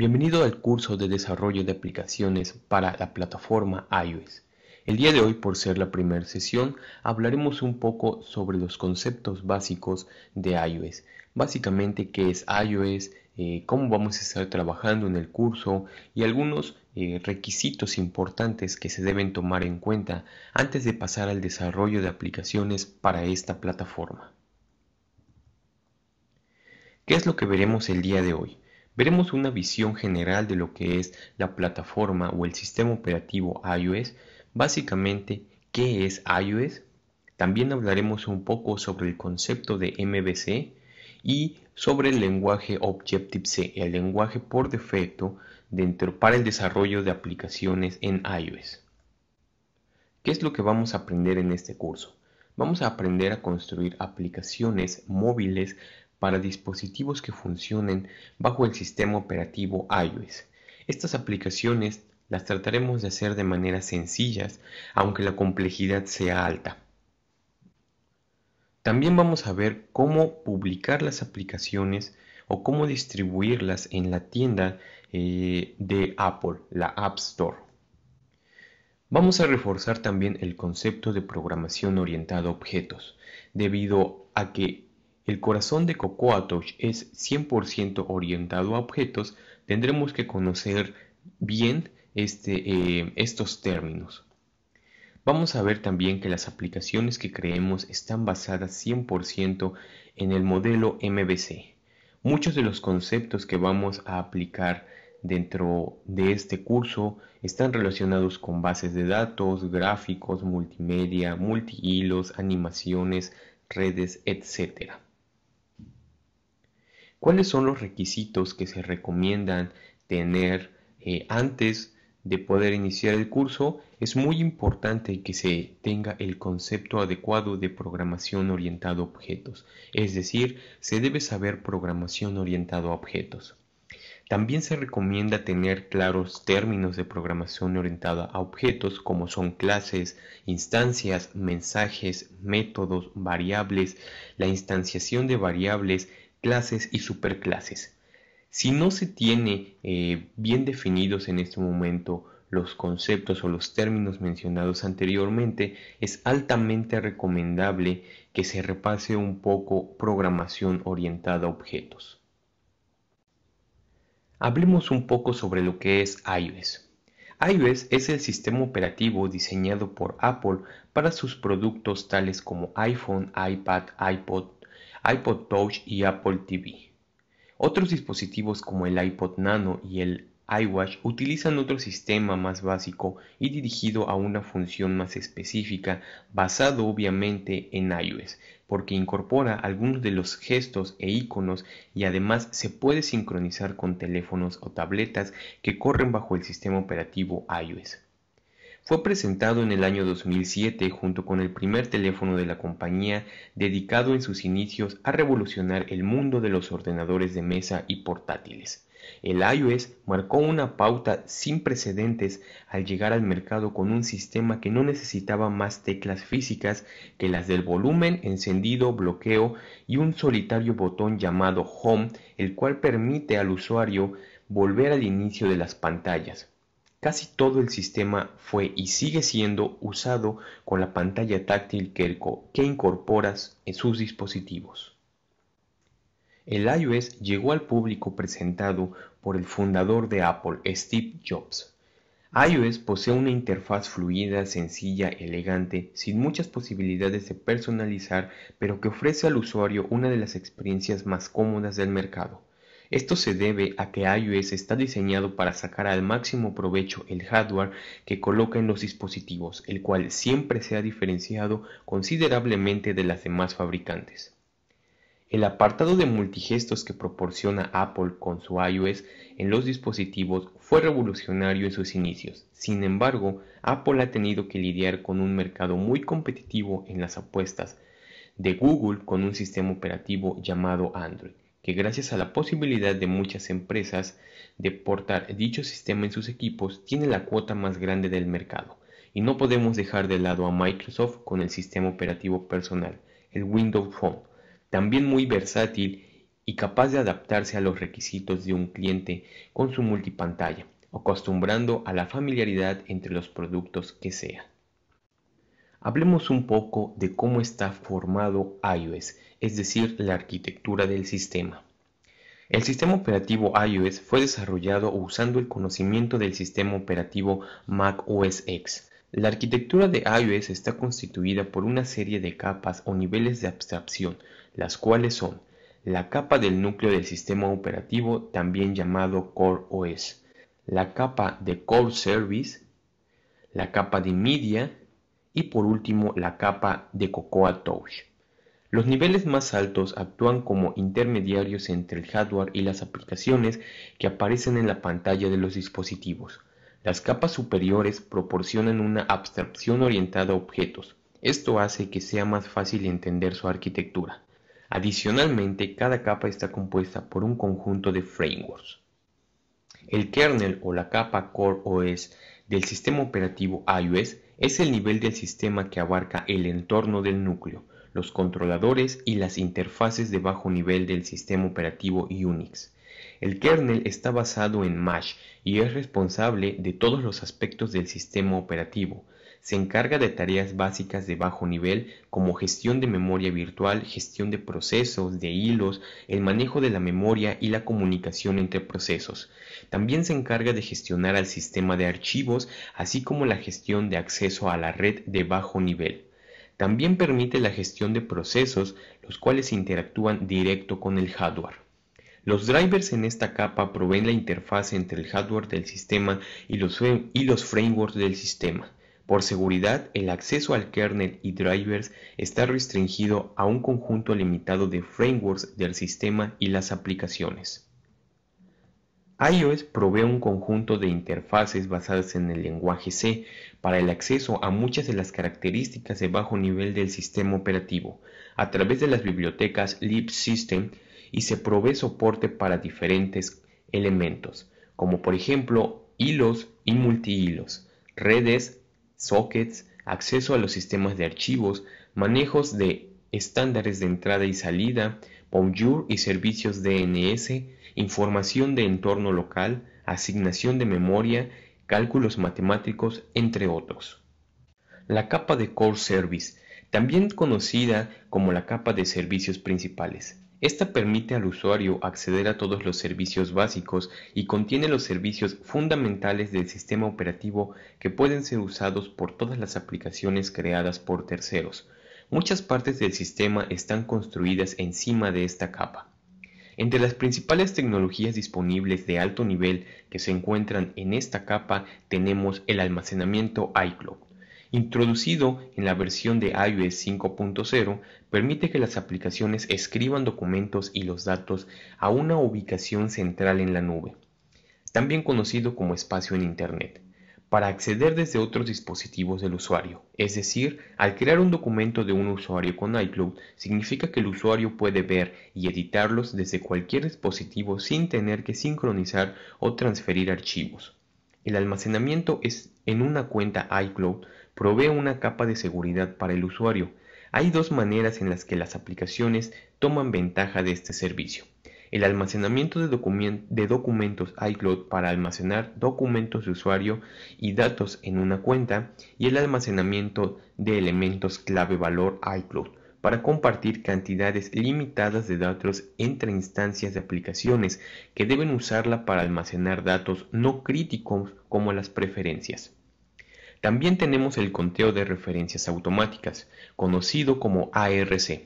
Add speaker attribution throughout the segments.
Speaker 1: Bienvenido al curso de desarrollo de aplicaciones para la plataforma iOS. El día de hoy, por ser la primera sesión, hablaremos un poco sobre los conceptos básicos de iOS. Básicamente, qué es iOS, eh, cómo vamos a estar trabajando en el curso y algunos eh, requisitos importantes que se deben tomar en cuenta antes de pasar al desarrollo de aplicaciones para esta plataforma. ¿Qué es lo que veremos el día de hoy? veremos una visión general de lo que es la plataforma o el sistema operativo iOS, básicamente qué es iOS, también hablaremos un poco sobre el concepto de MVC y sobre el lenguaje Objective-C, el lenguaje por defecto dentro para el desarrollo de aplicaciones en iOS. ¿Qué es lo que vamos a aprender en este curso? Vamos a aprender a construir aplicaciones móviles para dispositivos que funcionen bajo el sistema operativo iOS. Estas aplicaciones las trataremos de hacer de manera sencillas, aunque la complejidad sea alta. También vamos a ver cómo publicar las aplicaciones o cómo distribuirlas en la tienda eh, de Apple, la App Store. Vamos a reforzar también el concepto de programación orientada a objetos, debido a que el corazón de Touch es 100% orientado a objetos, tendremos que conocer bien este, eh, estos términos. Vamos a ver también que las aplicaciones que creemos están basadas 100% en el modelo MBC. Muchos de los conceptos que vamos a aplicar dentro de este curso están relacionados con bases de datos, gráficos, multimedia, multihilos, animaciones, redes, etcétera. ¿Cuáles son los requisitos que se recomiendan tener eh, antes de poder iniciar el curso? Es muy importante que se tenga el concepto adecuado de programación orientada a objetos, es decir, se debe saber programación orientada a objetos. También se recomienda tener claros términos de programación orientada a objetos como son clases, instancias, mensajes, métodos, variables, la instanciación de variables, clases y superclases. Si no se tiene eh, bien definidos en este momento los conceptos o los términos mencionados anteriormente, es altamente recomendable que se repase un poco programación orientada a objetos. Hablemos un poco sobre lo que es iOS. iOS es el sistema operativo diseñado por Apple para sus productos tales como iPhone, iPad, iPod, iPod Touch y Apple TV. Otros dispositivos como el iPod Nano y el iWatch utilizan otro sistema más básico y dirigido a una función más específica, basado obviamente en iOS, porque incorpora algunos de los gestos e iconos y además se puede sincronizar con teléfonos o tabletas que corren bajo el sistema operativo iOS. Fue presentado en el año 2007 junto con el primer teléfono de la compañía dedicado en sus inicios a revolucionar el mundo de los ordenadores de mesa y portátiles. El iOS marcó una pauta sin precedentes al llegar al mercado con un sistema que no necesitaba más teclas físicas que las del volumen, encendido, bloqueo y un solitario botón llamado Home, el cual permite al usuario volver al inicio de las pantallas Casi todo el sistema fue y sigue siendo usado con la pantalla táctil que, que incorporas en sus dispositivos. El iOS llegó al público presentado por el fundador de Apple, Steve Jobs. iOS posee una interfaz fluida, sencilla, elegante, sin muchas posibilidades de personalizar, pero que ofrece al usuario una de las experiencias más cómodas del mercado. Esto se debe a que iOS está diseñado para sacar al máximo provecho el hardware que coloca en los dispositivos, el cual siempre se ha diferenciado considerablemente de las demás fabricantes. El apartado de multigestos que proporciona Apple con su iOS en los dispositivos fue revolucionario en sus inicios. Sin embargo, Apple ha tenido que lidiar con un mercado muy competitivo en las apuestas de Google con un sistema operativo llamado Android que gracias a la posibilidad de muchas empresas de portar dicho sistema en sus equipos tiene la cuota más grande del mercado y no podemos dejar de lado a Microsoft con el sistema operativo personal, el Windows Phone, también muy versátil y capaz de adaptarse a los requisitos de un cliente con su multipantalla, acostumbrando a la familiaridad entre los productos que sea. Hablemos un poco de cómo está formado iOS es decir, la arquitectura del sistema. El sistema operativo iOS fue desarrollado usando el conocimiento del sistema operativo Mac OS X. La arquitectura de iOS está constituida por una serie de capas o niveles de abstracción, las cuales son la capa del núcleo del sistema operativo, también llamado Core OS, la capa de Core Service, la capa de Media y por último la capa de Cocoa Touch. Los niveles más altos actúan como intermediarios entre el hardware y las aplicaciones que aparecen en la pantalla de los dispositivos. Las capas superiores proporcionan una abstracción orientada a objetos. Esto hace que sea más fácil entender su arquitectura. Adicionalmente, cada capa está compuesta por un conjunto de frameworks. El kernel o la capa Core OS del sistema operativo iOS es el nivel del sistema que abarca el entorno del núcleo los controladores y las interfaces de bajo nivel del sistema operativo Unix. El kernel está basado en MASH y es responsable de todos los aspectos del sistema operativo. Se encarga de tareas básicas de bajo nivel como gestión de memoria virtual, gestión de procesos, de hilos, el manejo de la memoria y la comunicación entre procesos. También se encarga de gestionar al sistema de archivos, así como la gestión de acceso a la red de bajo nivel. También permite la gestión de procesos los cuales interactúan directo con el hardware. Los drivers en esta capa proveen la interfaz entre el hardware del sistema y los, y los frameworks del sistema. Por seguridad, el acceso al kernel y drivers está restringido a un conjunto limitado de frameworks del sistema y las aplicaciones iOS provee un conjunto de interfaces basadas en el lenguaje C para el acceso a muchas de las características de bajo nivel del sistema operativo a través de las bibliotecas libsystem y se provee soporte para diferentes elementos, como por ejemplo hilos y multihilos, redes, sockets, acceso a los sistemas de archivos, manejos de estándares de entrada y salida, Bonjour y servicios DNS, información de entorno local, asignación de memoria, cálculos matemáticos, entre otros. La capa de Core Service, también conocida como la capa de servicios principales. Esta permite al usuario acceder a todos los servicios básicos y contiene los servicios fundamentales del sistema operativo que pueden ser usados por todas las aplicaciones creadas por terceros, Muchas partes del sistema están construidas encima de esta capa. Entre las principales tecnologías disponibles de alto nivel que se encuentran en esta capa tenemos el almacenamiento iCloud. Introducido en la versión de iOS 5.0, permite que las aplicaciones escriban documentos y los datos a una ubicación central en la nube, también conocido como espacio en Internet para acceder desde otros dispositivos del usuario. Es decir, al crear un documento de un usuario con iCloud, significa que el usuario puede ver y editarlos desde cualquier dispositivo sin tener que sincronizar o transferir archivos. El almacenamiento es en una cuenta iCloud provee una capa de seguridad para el usuario. Hay dos maneras en las que las aplicaciones toman ventaja de este servicio. El almacenamiento de, documentos iCloud para almacenar documentos de usuario y datos en una cuenta y el almacenamiento de elementos clave valor iCloud para compartir cantidades limitadas de datos entre instancias de aplicaciones que deben usarla para almacenar datos no críticos como las preferencias. También tenemos el conteo de referencias automáticas, conocido como ARC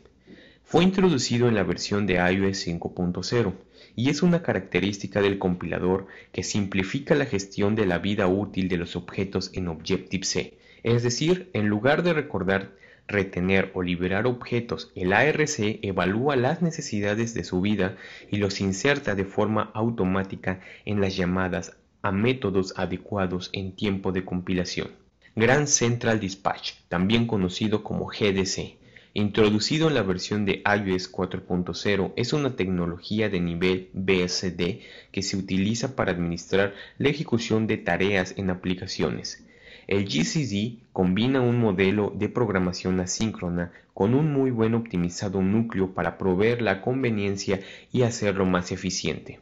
Speaker 1: fue introducido en la versión de iOS 5.0 y es una característica del compilador que simplifica la gestión de la vida útil de los objetos en Objective-C. Es decir, en lugar de recordar retener o liberar objetos, el ARC evalúa las necesidades de su vida y los inserta de forma automática en las llamadas a métodos adecuados en tiempo de compilación. Grand Central Dispatch, también conocido como GDC, Introducido en la versión de iOS 4.0, es una tecnología de nivel BSD que se utiliza para administrar la ejecución de tareas en aplicaciones. El GCD combina un modelo de programación asíncrona con un muy buen optimizado núcleo para proveer la conveniencia y hacerlo más eficiente.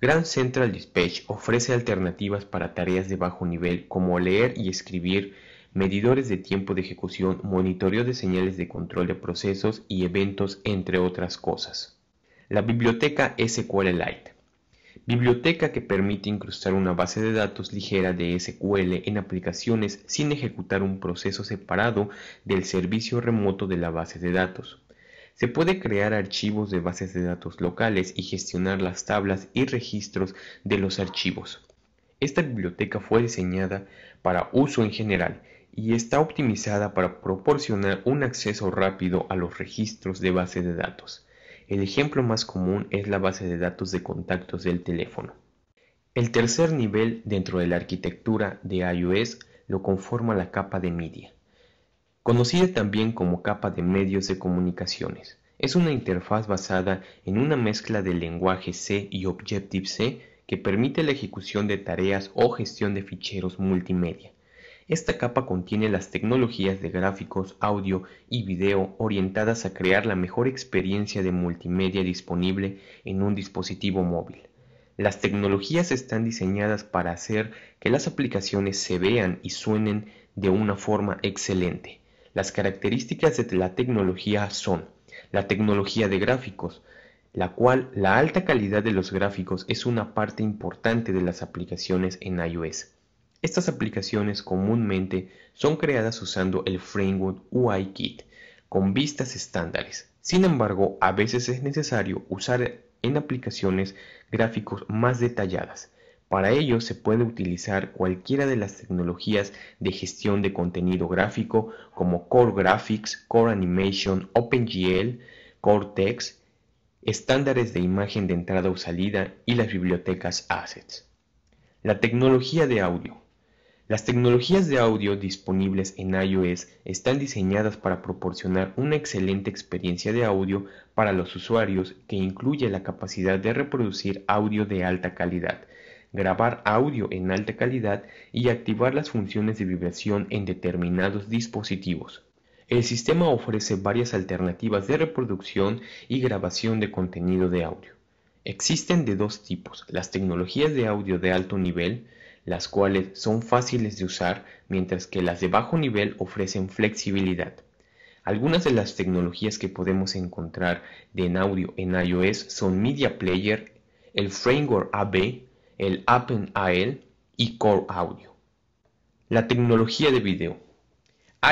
Speaker 1: Grand Central Dispatch ofrece alternativas para tareas de bajo nivel como leer y escribir, medidores de tiempo de ejecución, monitoreo de señales de control de procesos y eventos, entre otras cosas. La biblioteca SQLite. Biblioteca que permite incrustar una base de datos ligera de SQL en aplicaciones sin ejecutar un proceso separado del servicio remoto de la base de datos. Se puede crear archivos de bases de datos locales y gestionar las tablas y registros de los archivos. Esta biblioteca fue diseñada para uso en general y está optimizada para proporcionar un acceso rápido a los registros de base de datos. El ejemplo más común es la base de datos de contactos del teléfono. El tercer nivel dentro de la arquitectura de iOS lo conforma la capa de media, conocida también como capa de medios de comunicaciones. Es una interfaz basada en una mezcla de lenguaje C y Objective-C que permite la ejecución de tareas o gestión de ficheros multimedia. Esta capa contiene las tecnologías de gráficos, audio y video orientadas a crear la mejor experiencia de multimedia disponible en un dispositivo móvil. Las tecnologías están diseñadas para hacer que las aplicaciones se vean y suenen de una forma excelente. Las características de la tecnología son la tecnología de gráficos, la cual la alta calidad de los gráficos es una parte importante de las aplicaciones en iOS. Estas aplicaciones comúnmente son creadas usando el framework UIKit con vistas estándares. Sin embargo, a veces es necesario usar en aplicaciones gráficos más detalladas. Para ello se puede utilizar cualquiera de las tecnologías de gestión de contenido gráfico como Core Graphics, Core Animation, OpenGL, Core Text, estándares de imagen de entrada o salida y las bibliotecas assets. La tecnología de audio. Las tecnologías de audio disponibles en iOS están diseñadas para proporcionar una excelente experiencia de audio para los usuarios que incluye la capacidad de reproducir audio de alta calidad, grabar audio en alta calidad y activar las funciones de vibración en determinados dispositivos. El sistema ofrece varias alternativas de reproducción y grabación de contenido de audio. Existen de dos tipos, las tecnologías de audio de alto nivel, las cuales son fáciles de usar mientras que las de bajo nivel ofrecen flexibilidad. Algunas de las tecnologías que podemos encontrar de en audio en iOS son Media Player, el Framework AB, el Appen AL y Core Audio. La tecnología de video.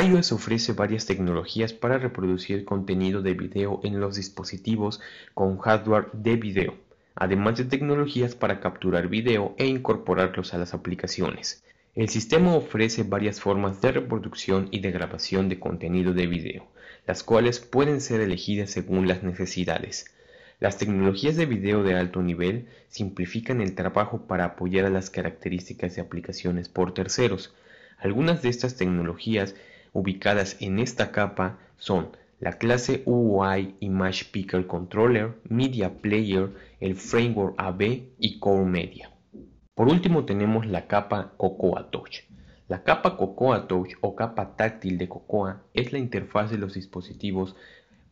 Speaker 1: iOS ofrece varias tecnologías para reproducir contenido de video en los dispositivos con hardware de video además de tecnologías para capturar video e incorporarlos a las aplicaciones. El sistema ofrece varias formas de reproducción y de grabación de contenido de video, las cuales pueden ser elegidas según las necesidades. Las tecnologías de video de alto nivel simplifican el trabajo para apoyar a las características de aplicaciones por terceros. Algunas de estas tecnologías ubicadas en esta capa son la clase UI Image Picker Controller, Media Player, el framework AB y Core Media. Por último tenemos la capa Cocoa Touch. La capa Cocoa Touch o capa táctil de Cocoa es la interfaz de los dispositivos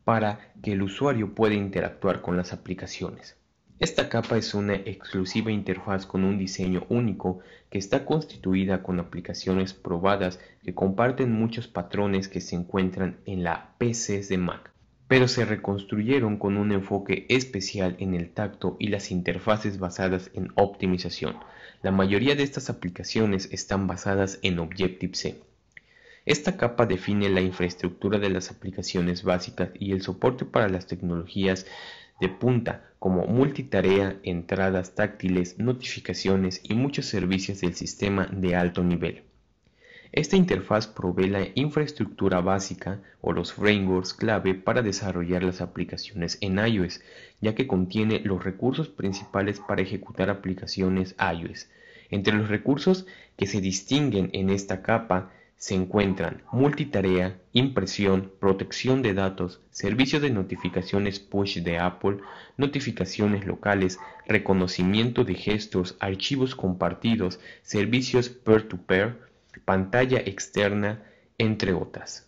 Speaker 1: para que el usuario pueda interactuar con las aplicaciones. Esta capa es una exclusiva interfaz con un diseño único que está constituida con aplicaciones probadas que comparten muchos patrones que se encuentran en la PCs de Mac, pero se reconstruyeron con un enfoque especial en el tacto y las interfaces basadas en optimización. La mayoría de estas aplicaciones están basadas en Objective-C. Esta capa define la infraestructura de las aplicaciones básicas y el soporte para las tecnologías de punta como multitarea, entradas táctiles, notificaciones y muchos servicios del sistema de alto nivel. Esta interfaz provee la infraestructura básica o los frameworks clave para desarrollar las aplicaciones en iOS, ya que contiene los recursos principales para ejecutar aplicaciones iOS. Entre los recursos que se distinguen en esta capa se encuentran multitarea, impresión, protección de datos, servicio de notificaciones push de Apple, notificaciones locales, reconocimiento de gestos, archivos compartidos, servicios peer-to-peer, pantalla externa, entre otras.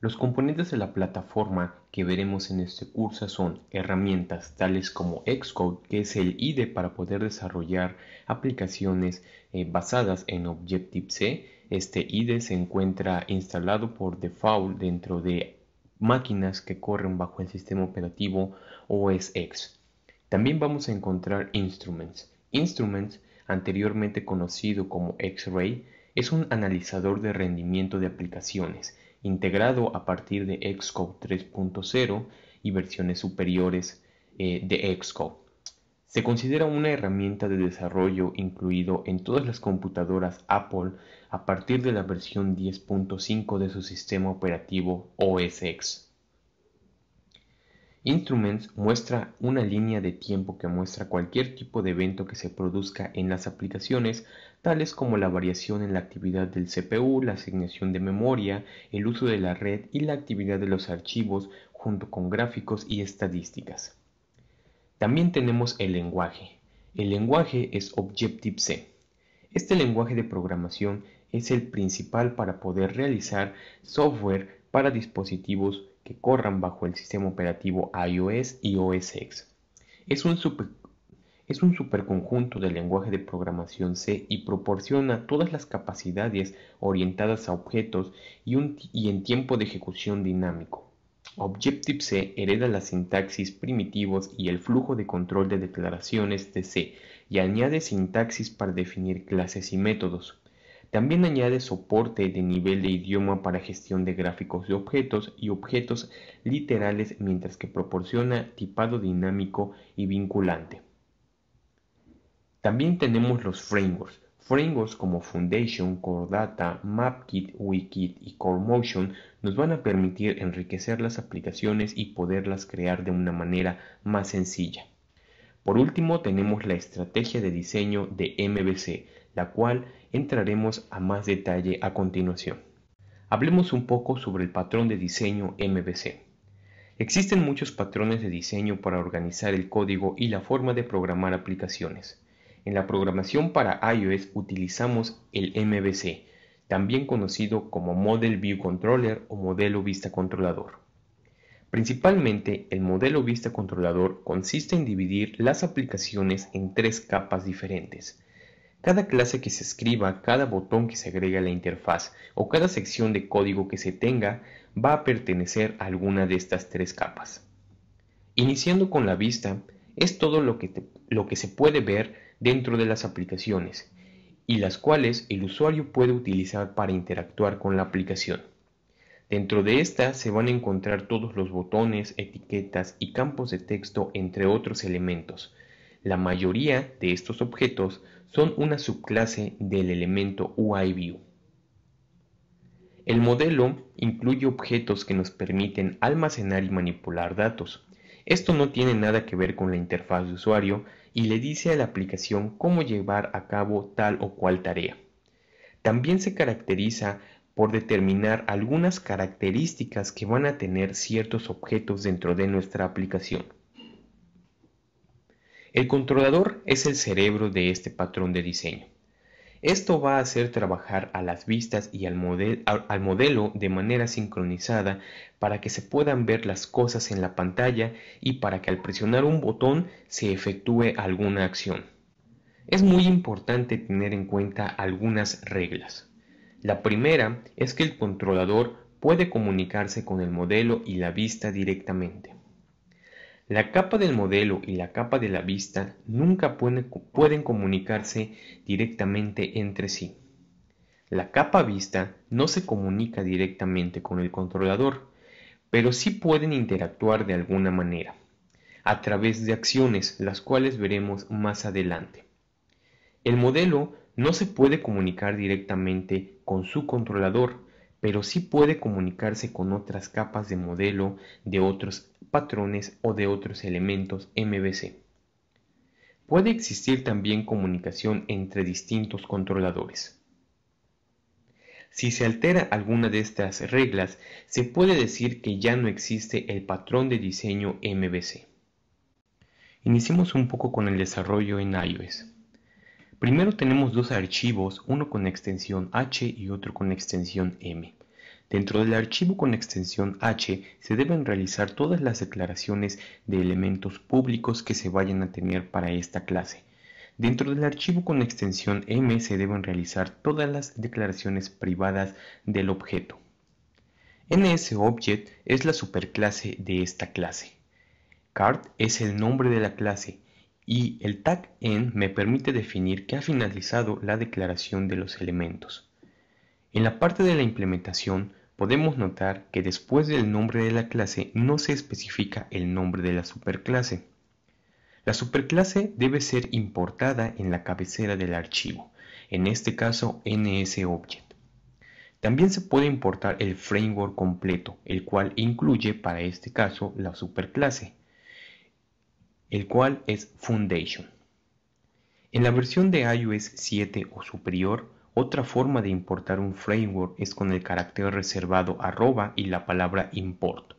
Speaker 1: Los componentes de la plataforma que veremos en este curso son herramientas tales como Xcode, que es el IDE para poder desarrollar aplicaciones eh, basadas en Objective-C, este ID e se encuentra instalado por default dentro de máquinas que corren bajo el sistema operativo OS X. También vamos a encontrar Instruments. Instruments, anteriormente conocido como X-Ray, es un analizador de rendimiento de aplicaciones integrado a partir de Xcode 3.0 y versiones superiores eh, de Xcode. Se considera una herramienta de desarrollo incluido en todas las computadoras Apple a partir de la versión 10.5 de su sistema operativo OS X. Instruments muestra una línea de tiempo que muestra cualquier tipo de evento que se produzca en las aplicaciones, tales como la variación en la actividad del CPU, la asignación de memoria, el uso de la red y la actividad de los archivos, junto con gráficos y estadísticas. También tenemos el lenguaje. El lenguaje es Objective-C. Este lenguaje de programación es el principal para poder realizar software para dispositivos que corran bajo el sistema operativo iOS y OS X. Es un, superconjunto del lenguaje de programación C y proporciona todas las capacidades orientadas a objetos y en tiempo de ejecución dinámico. Objective C hereda las sintaxis primitivos y el flujo de control de declaraciones de C y añade sintaxis para definir clases y métodos. También añade soporte de nivel de idioma para gestión de gráficos de objetos y objetos literales mientras que proporciona tipado dinámico y vinculante. También tenemos los frameworks, Frameworks como Foundation, Data, MapKit, WiKit y CoreMotion nos van a permitir enriquecer las aplicaciones y poderlas crear de una manera más sencilla. Por último, tenemos la estrategia de diseño de MVC, la cual entraremos a más detalle a continuación. Hablemos un poco sobre el patrón de diseño MVC. Existen muchos patrones de diseño para organizar el código y la forma de programar aplicaciones. En la programación para iOS utilizamos el MVC, también conocido como Model View Controller o Modelo Vista Controlador. Principalmente, el modelo Vista Controlador consiste en dividir las aplicaciones en tres capas diferentes. Cada clase que se escriba, cada botón que se agrega a la interfaz o cada sección de código que se tenga va a pertenecer a alguna de estas tres capas. Iniciando con la vista, es todo lo que, lo que se puede ver dentro de las aplicaciones y las cuales el usuario puede utilizar para interactuar con la aplicación. Dentro de esta se van a encontrar todos los botones, etiquetas y campos de texto entre otros elementos. La mayoría de estos objetos son una subclase del elemento UIView. El modelo incluye objetos que nos permiten almacenar y manipular datos, esto no tiene nada que ver con la interfaz de usuario y le dice a la aplicación cómo llevar a cabo tal o cual tarea. También se caracteriza por determinar algunas características que van a tener ciertos objetos dentro de nuestra aplicación. El controlador es el cerebro de este patrón de diseño. Esto va a hacer trabajar a las vistas y al, modelo de manera sincronizada para que se puedan ver las cosas en la pantalla y para que al presionar un botón se efectúe alguna acción. Es muy importante tener en cuenta algunas reglas. La primera es que el controlador puede comunicarse con el modelo y la vista directamente. La capa del modelo y la capa de la vista nunca pueden comunicarse directamente entre sí. La capa vista no se comunica directamente con el controlador, pero sí pueden interactuar de alguna manera, a través de acciones, las cuales veremos más adelante. El modelo no se puede comunicar directamente con su controlador, pero sí puede comunicarse con otras capas de modelo, de otros patrones o de otros elementos MBC. Puede existir también comunicación entre distintos controladores. Si se altera alguna de estas reglas, se puede decir que ya no existe el patrón de diseño MBC. Iniciemos un poco con el desarrollo en iOS. Primero tenemos dos archivos, uno con extensión H y otro con extensión M. Dentro del archivo con extensión H se deben realizar todas las declaraciones de elementos públicos que se vayan a tener para esta clase. Dentro del archivo con extensión M se deben realizar todas las declaraciones privadas del objeto. NSObject es la superclase de esta clase. Card es el nombre de la clase y el tag N me permite definir que ha finalizado la declaración de los elementos. En la parte de la implementación podemos notar que después del nombre de la clase no se especifica el nombre de la superclase. La superclase debe ser importada en la cabecera del archivo, en este caso NSObject. También se puede importar el framework completo, el cual incluye para este caso la superclase, el cual es Foundation. En la versión de iOS 7 o superior, otra forma de importar un framework es con el carácter reservado arroba y la palabra import,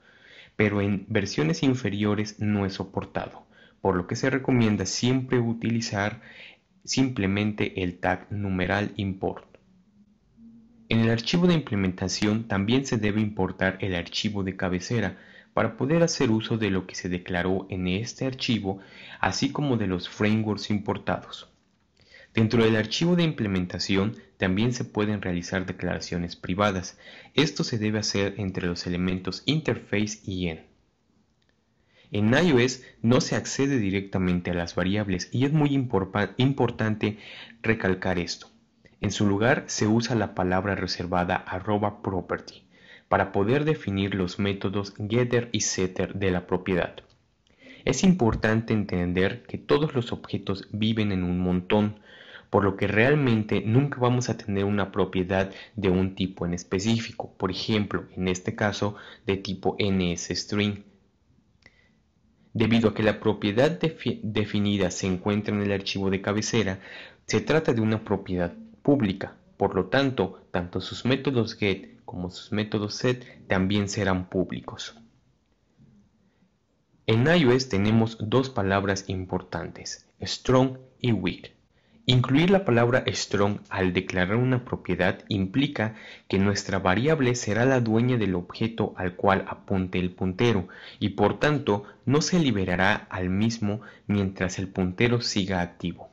Speaker 1: pero en versiones inferiores no es soportado, por lo que se recomienda siempre utilizar simplemente el tag numeral import. En el archivo de implementación también se debe importar el archivo de cabecera para poder hacer uso de lo que se declaró en este archivo, así como de los frameworks importados. Dentro del archivo de implementación también se pueden realizar declaraciones privadas. Esto se debe hacer entre los elementos interface y en. En iOS no se accede directamente a las variables y es muy importante recalcar esto. En su lugar se usa la palabra reservada arroba property para poder definir los métodos getter y setter de la propiedad. Es importante entender que todos los objetos viven en un montón, por lo que realmente nunca vamos a tener una propiedad de un tipo en específico, por ejemplo, en este caso, de tipo NSString. Debido a que la propiedad definida se encuentra en el archivo de cabecera, se trata de una propiedad pública, por lo tanto, tanto sus métodos get como sus métodos set también serán públicos. En iOS tenemos dos palabras importantes, strong y weak. Incluir la palabra strong al declarar una propiedad implica que nuestra variable será la dueña del objeto al cual apunte el puntero y por tanto no se liberará al mismo mientras el puntero siga activo.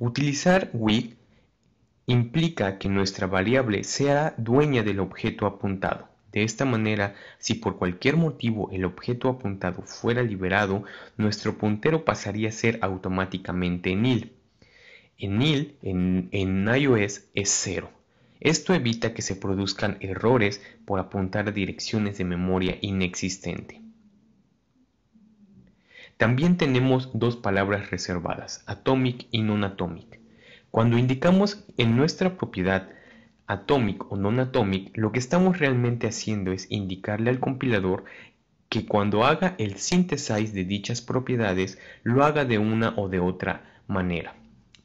Speaker 1: Utilizar weak implica que nuestra variable sea dueña del objeto apuntado. De esta manera, si por cualquier motivo el objeto apuntado fuera liberado, nuestro puntero pasaría a ser automáticamente nil en en, en iOS, es cero. Esto evita que se produzcan errores por apuntar a direcciones de memoria inexistente. También tenemos dos palabras reservadas, atomic y non Cuando indicamos en nuestra propiedad atomic o non lo que estamos realmente haciendo es indicarle al compilador que cuando haga el synthesize de dichas propiedades, lo haga de una o de otra manera.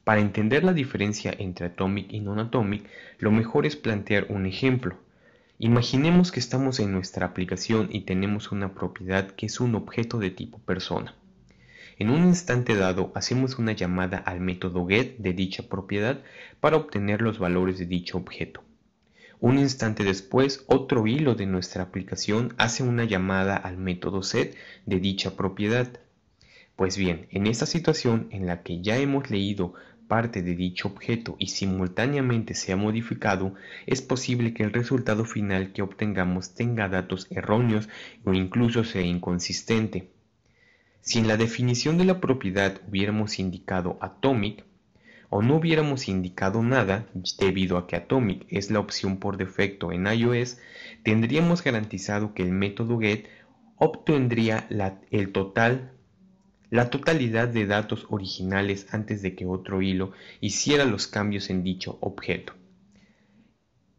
Speaker 1: Para entender la diferencia entre atomic y non-atomic, lo mejor es plantear un ejemplo. Imaginemos que estamos en nuestra aplicación y tenemos una propiedad que es un objeto de tipo persona. En un instante dado hacemos una llamada al método get de dicha propiedad para obtener los valores de dicho objeto. Un instante después, otro hilo de nuestra aplicación hace una llamada al método set de dicha propiedad. Pues bien, en esta situación en la que ya hemos leído parte de dicho objeto y simultáneamente sea modificado, es posible que el resultado final que obtengamos tenga datos erróneos o incluso sea inconsistente. Si en la definición de la propiedad hubiéramos indicado atomic, o no hubiéramos indicado nada, debido a que Atomic es la opción por defecto en iOS, tendríamos garantizado que el método get obtendría el total la totalidad de datos originales antes de que otro hilo hiciera los cambios en dicho objeto.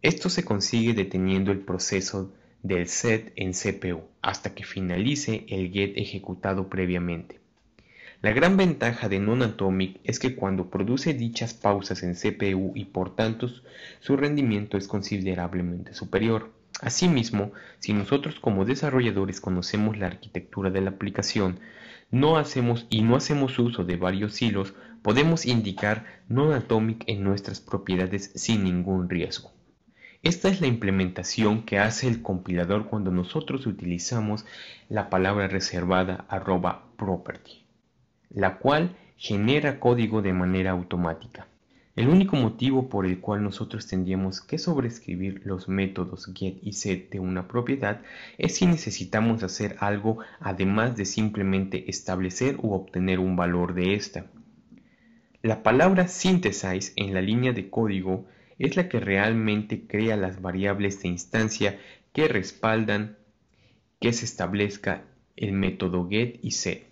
Speaker 1: Esto se consigue deteniendo el proceso del set en CPU hasta que finalice el get ejecutado previamente. La gran ventaja de Nonatomic es que cuando produce dichas pausas en CPU y por tanto su rendimiento es considerablemente superior. Asimismo, si nosotros como desarrolladores conocemos la arquitectura de la aplicación, no hacemos y no hacemos uso de varios hilos, podemos indicar non-atomic en nuestras propiedades sin ningún riesgo. Esta es la implementación que hace el compilador cuando nosotros utilizamos la palabra reservada arroba property, la cual genera código de manera automática. El único motivo por el cual nosotros tendríamos que sobreescribir los métodos get y set de una propiedad es si necesitamos hacer algo además de simplemente establecer u obtener un valor de esta. La palabra synthesize en la línea de código es la que realmente crea las variables de instancia que respaldan que se establezca el método get y set.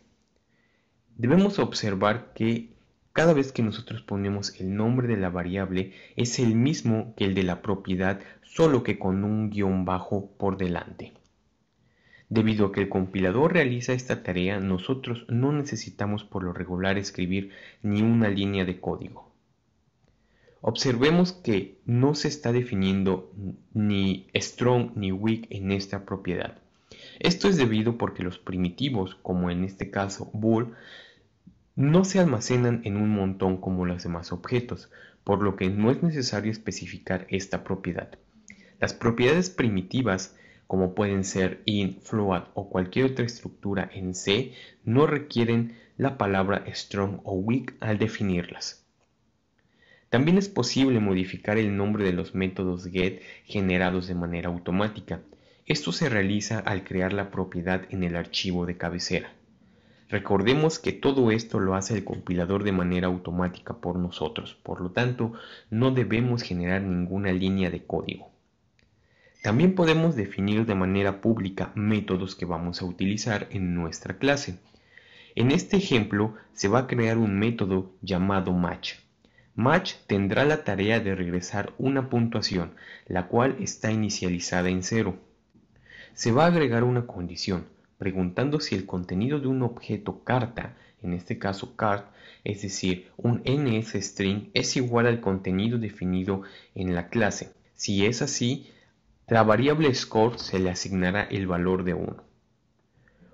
Speaker 1: Debemos observar que cada vez que nosotros ponemos el nombre de la variable es el mismo que el de la propiedad, solo que con un guión bajo por delante. Debido a que el compilador realiza esta tarea, nosotros no necesitamos por lo regular escribir ni una línea de código. Observemos que no se está definiendo ni strong ni weak en esta propiedad. Esto es debido porque los primitivos, como en este caso bool, no se almacenan en un montón como los demás objetos, por lo que no es necesario especificar esta propiedad. Las propiedades primitivas, como pueden ser in, float o cualquier otra estructura en C, no requieren la palabra strong o weak al definirlas. También es posible modificar el nombre de los métodos get generados de manera automática. Esto se realiza al crear la propiedad en el archivo de cabecera. Recordemos que todo esto lo hace el compilador de manera automática por nosotros, por lo tanto no debemos generar ninguna línea de código. También podemos definir de manera pública métodos que vamos a utilizar en nuestra clase. En este ejemplo se va a crear un método llamado match. Match tendrá la tarea de regresar una puntuación, la cual está inicializada en cero. Se va a agregar una condición, preguntando si el contenido de un objeto carta, en este caso cart, es decir, un NSString, es igual al contenido definido en la clase. Si es así, la variable score se le asignará el valor de 1.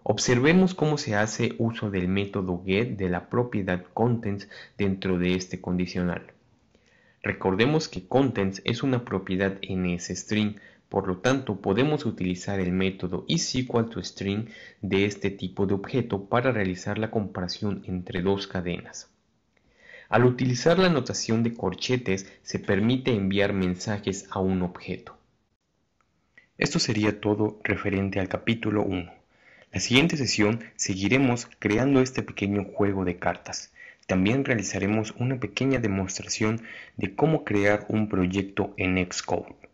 Speaker 1: Observemos cómo se hace uso del método get de la propiedad contents dentro de este condicional. Recordemos que contents es una propiedad NSString por lo tanto, podemos utilizar el método is de este tipo de objeto para realizar la comparación entre dos cadenas. Al utilizar la notación de corchetes, se permite enviar mensajes a un objeto. Esto sería todo referente al capítulo 1. La siguiente sesión seguiremos creando este pequeño juego de cartas. También realizaremos una pequeña demostración de cómo crear un proyecto en Xcode.